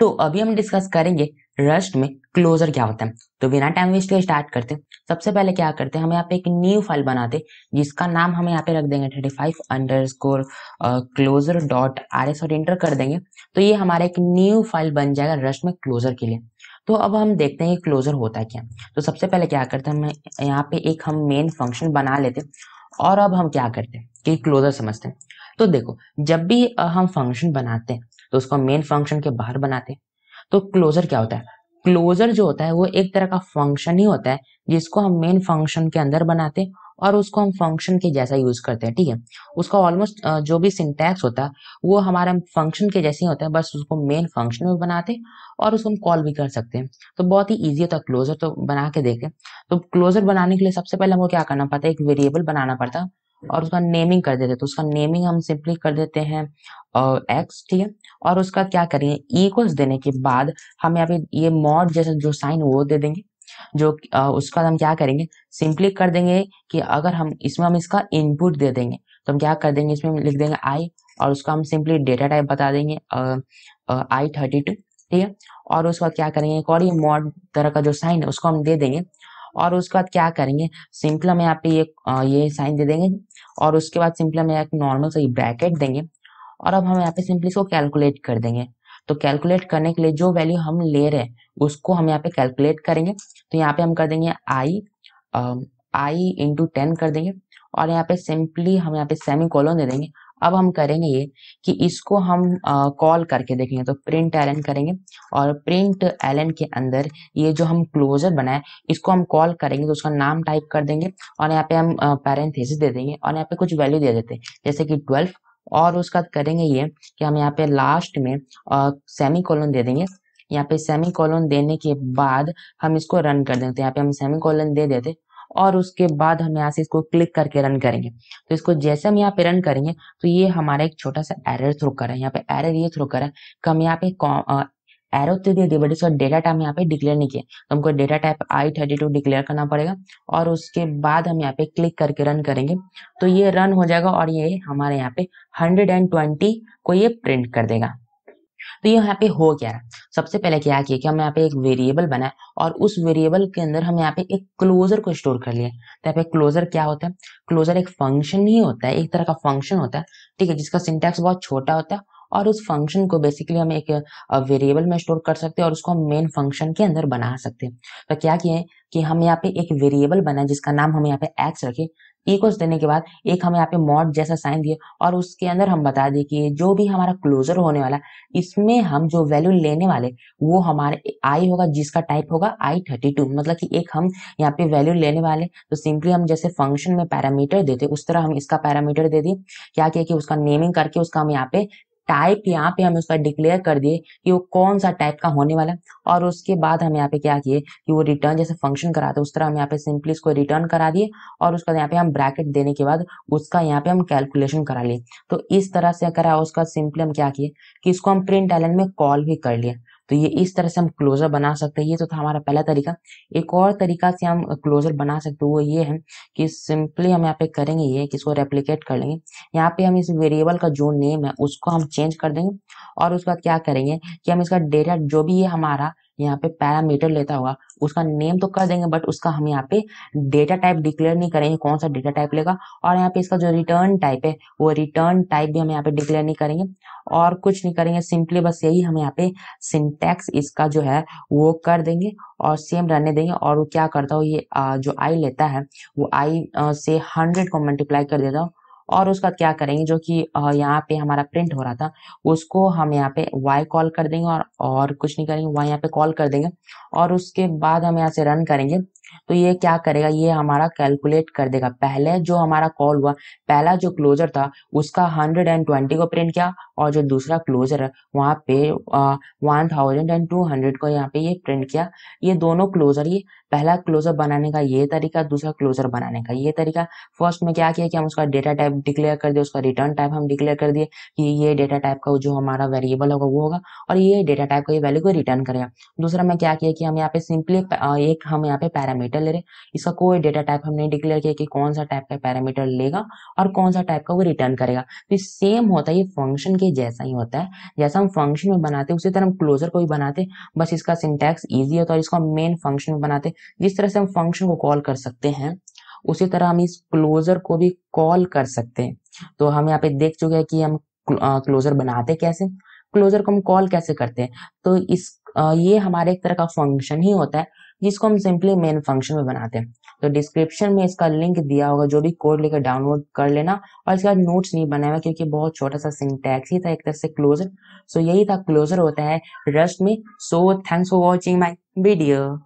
तो अभी हम डिस्कस करेंगे रस्ट में क्लोजर क्या होता है तो बिना टाइम वेस्ट के स्टार्ट करते हैं सबसे पहले क्या करते हैं हम यहाँ पे एक न्यू फाइल बनाते जिसका नाम हम यहाँ पे रख देंगे thirty five underscore closure dot R S और इंटर कर देंगे तो ये हमारा एक न्यू फाइल बन जाएगा रस्ट में क्लोजर के लिए तो अब हम देखते हैं क्लोजर होता है क्या तो सबसे पहले क्या करते हैं हम यहाँ पे एक हम मेन फंक्शन बना लेते और अब हम क्या करते हैं कि क्लोजर समझते हैं तो देखो जब भी हम फंक्शन बनाते हैं तो उसको मेन फंक्शन के बाहर बनाते हैं तो क्लोजर क्या होता है क्लोजर जो होता है वो एक तरह का फंक्शन ही होता है जिसको हम मेन फंक्शन के अंदर बनाते हैं और उसको हम फंक्शन के जैसा यूज करते हैं ठीक है उसका ऑलमोस्ट जो भी सिंटैक्स होता है वो हमारे फंक्शन के जैसे ही होता है बस उसको मेन फंक्शन में बनाते और उसको हम कॉल भी कर सकते हैं तो बहुत ही ईजी होता है क्लोजर तो बना के देखें तो क्लोजर बनाने के लिए सबसे पहले हमको क्या करना पड़ता है एक वेरिएबल बनाना पड़ता है और उसका नेमिंग कर देते तो उसका नेमिंग हम सिंपली कर देते हैं एक्स तो ठीक है और उसका क्या करेंगे इक्वल्स देने के बाद हम यहाँ पे ये मॉड जैसा जो साइन वो दे देंगे जो आ, उसका हम क्या करेंगे सिंपली कर देंगे कि अगर हम इसमें हम इसका इनपुट दे देंगे तो हम क्या कर देंगे इसमें लिख देंगे आई और उसका हम सिंपली डेटा टाइप बता देंगे आई थर्टी टू ठीक है और उसका क्या करेंगे एक और ये मॉड तरह का जो साइन है उसको हम दे देंगे और उसके बाद क्या करेंगे सिंपल हम यहाँ पे ये ये साइन दे देंगे और उसके बाद सिंपल हम यहाँ नॉर्मल सा ब्रैकेट देंगे और अब हम यहाँ पे सिंपली इसको कैलकुलेट कर देंगे तो कैलकुलेट करने के लिए जो वैल्यू हम ले रहे हैं उसको हम यहाँ पे कैलकुलेट करेंगे तो यहाँ पे हम कर देंगे आई आई इंटू टेन कर देंगे और यहाँ पे सिंपली हम यहाँ पे सेमी कॉलोन दे देंगे अब हम करेंगे ये कि इसको हम कॉल करके देखेंगे तो प्रिंट एलन करेंगे और प्रिंट एलन के अंदर ये जो हम क्लोजर बनाए इसको हम कॉल करेंगे तो उसका नाम टाइप कर देंगे और यहाँ पे हम पैरेंथेसिस दे देंगे और यहाँ पे कुछ वैल्यू दे देते हैं जैसे कि ट्वेल्व और उसका करेंगे ये कि हम यहाँ पे लास्ट में सेमी कॉलन दे देंगे यहाँ पे सेमी कॉलन देने के बाद हम इसको रन कर देते हैं तो यहाँ पे हम सेमी कॉलन दे देते और उसके बाद हम यहाँ से इसको क्लिक करके रन करेंगे तो इसको जैसे हम यहाँ पे रन करेंगे तो ये हमारा एक छोटा सा एरर थ्रो कर रहा है यहाँ पे एरर ये थ्रो कर रहा है कि हम यहाँ पे एरो तो दे बट इसका डेटा टाइप यहाँ पे डिक्लेयर नहीं किया तो हमको data type I thirty two declare करना पड़ेगा और उसके बाद हम यहाँ पे क्लिक करके रन करेंगे तो ये रन हो जाएगा और ये हमारे यहाँ पे हंड्रेड एंड ट्वेंटी को ये प्रिंट कर देगा तो ये यहाँ पे हो क्या रहा है सबसे पहले क्या किया कि हम यहाँ पे एक वेरिएबल बनाए और उस वेरिएबल के अंदर हम यहाँ पे एक क्लोजर को स्टोर कर लिए तो यहाँ पे क्लोजर क्या होता है क्लोजर एक फंक्शन ही होता है एक तरह का फंक्शन होता है ठीक है जिसका सिंटेक्स बहुत छोटा होता है और उस फंक्शन को बेसिकली हम एक वेरिएबल में स्टोर कर सकते हैं और उसको हम मेन फंक्शन के अंदर बना सकते हैं तो क्या किए कि हम यहाँ पे एक वेरिएबल बनाए जिसका नाम हम यहाँ पे एक्स रखें इक्वल्स देने के बाद एक हम यहाँ पे मॉड जैसा साइन दिए और उसके अंदर हम बता दें कि जो भी हमारा क्लोजर होने वाला इसमें हम जो वैल्यू लेने वाले वो हमारे आई होगा जिसका टाइप होगा आई थर्टी टू मतलब कि एक हम यहाँ पे वैल्यू लेने वाले तो सिंपली हम जैसे फंक्शन में पैरामीटर देते उस तरह हम इसका पैरामीटर दे दिए क्या किया कि उसका नेमिंग करके उसका हम यहाँ पे टाइप यहाँ पे हम उसका डिक्लेयर कर दिए कि वो कौन सा टाइप का होने वाला है और उसके बाद हम यहाँ पे क्या किए कि वो रिटर्न जैसे फंक्शन कराते तो उस तरह हम यहाँ पे सिंपली इसको रिटर्न करा दिए और उसका यहाँ पे हम ब्रैकेट देने के बाद उसका यहाँ पे हम कैलकुलेशन करा लिए तो इस तरह से करा उसका सिंपली हम क्या किए कि इसको हम प्रिंट एलन में कॉल भी कर लिए तो ये इस तरह से हम क्लोजर बना सकते हैं ये तो था हमारा पहला तरीका एक और तरीका से हम क्लोजर बना सकते हैं वो ये है कि सिंपली हम यहाँ पे करेंगे ये कि इसको रेप्लीकेट कर लेंगे यहाँ पे हम इस वेरिएबल का जो नेम है उसको हम चेंज कर देंगे और उसके बाद क्या करेंगे कि हम इसका डेटा जो भी ये हमारा यहाँ पे पैरामीटर लेता हुआ उसका नेम तो कर देंगे बट उसका हम यहाँ पे डेटा टाइप डिक्लेयर नहीं करेंगे कौन सा डेटा टाइप लेगा और यहाँ पे इसका जो रिटर्न टाइप है वो रिटर्न टाइप भी हम यहाँ पे डिक्लेयर नहीं करेंगे और कुछ नहीं करेंगे सिंपली बस यही हम यहाँ पे सिंटेक्स इसका जो है वो कर देंगे और सेम रहने देंगे और वो क्या करता हो ये जो आई लेता है वो आई से हंड्रेड को मल्टीप्लाई कर देता हूँ और उसका क्या करेंगे जो कि यहाँ पे हमारा प्रिंट हो रहा था उसको हम यहाँ पे y कॉल कर देंगे और और कुछ नहीं करेंगे y यहाँ पे कॉल कर देंगे और उसके बाद हम यहाँ से रन करेंगे तो ये क्या करेगा ये हमारा कैलकुलेट कर देगा पहले जो हमारा कॉल हुआ पहला जो क्लोजर था उसका 120 को प्रिंट किया और जो दूसरा क्लोजर है वहाँ पे one thousand and two hundred को यहाँ पे ये प्रिंट किया ये दोनों क्लोजर ये पहला क्लोजर बनाने का ये तरीका दूसरा क्लोजर बनाने का ये तरीका फर्स्ट में क्या किया कि हम उसका डेटा टाइप डिक्लेयर कर दिए उसका रिटर्न टाइप हम डिक्लेयर कर दिए कि ये डेटा टाइप का जो हमारा वेरिएबल होगा वो होगा और ये डेटा टाइप का ये वैल्यू को रिटर्न करेगा दूसरा में क्या किया कि हम यहाँ पे सिंपली एक हम यहाँ पे पैरामीटर ले रहे इसका कोई डेटा टाइप हमने डिक्लेयर किया कि कौन सा टाइप का पैरामीटर लेगा और कौन सा टाइप का वो रिटर्न करेगा तो सेम होता है ये फंक्शन के जैसा ही होता है जैसा हम फंक्शन में बनाते हैं उसी तरह हम क्लोजर को भी बनाते बस इसका सिंटैक्स ईजी होता है इसको हम मेन फंक्शन में बनाते जिस तरह से हम फंक्शन को कॉल कर सकते हैं उसी तरह हम इस क्लोजर को भी कॉल कर सकते हैं तो हम यहाँ पे देख चुके हैं कि हम क्लोजर बनाते कैसे क्लोजर को हम कॉल कैसे करते हैं तो इस ये हमारे एक तरह का फंक्शन ही होता है जिसको हम सिंपली मेन फंक्शन में बनाते हैं तो डिस्क्रिप्शन में इसका लिंक दिया होगा जो भी कोड लेकर डाउनलोड कर लेना और इसके बाद नोट्स नहीं बनाया हुआ क्योंकि बहुत छोटा सा सिंटैक्स ही था एक तरह से क्लोजर सो यही था क्लोजर होता है रस्ट में so thanks for watching my video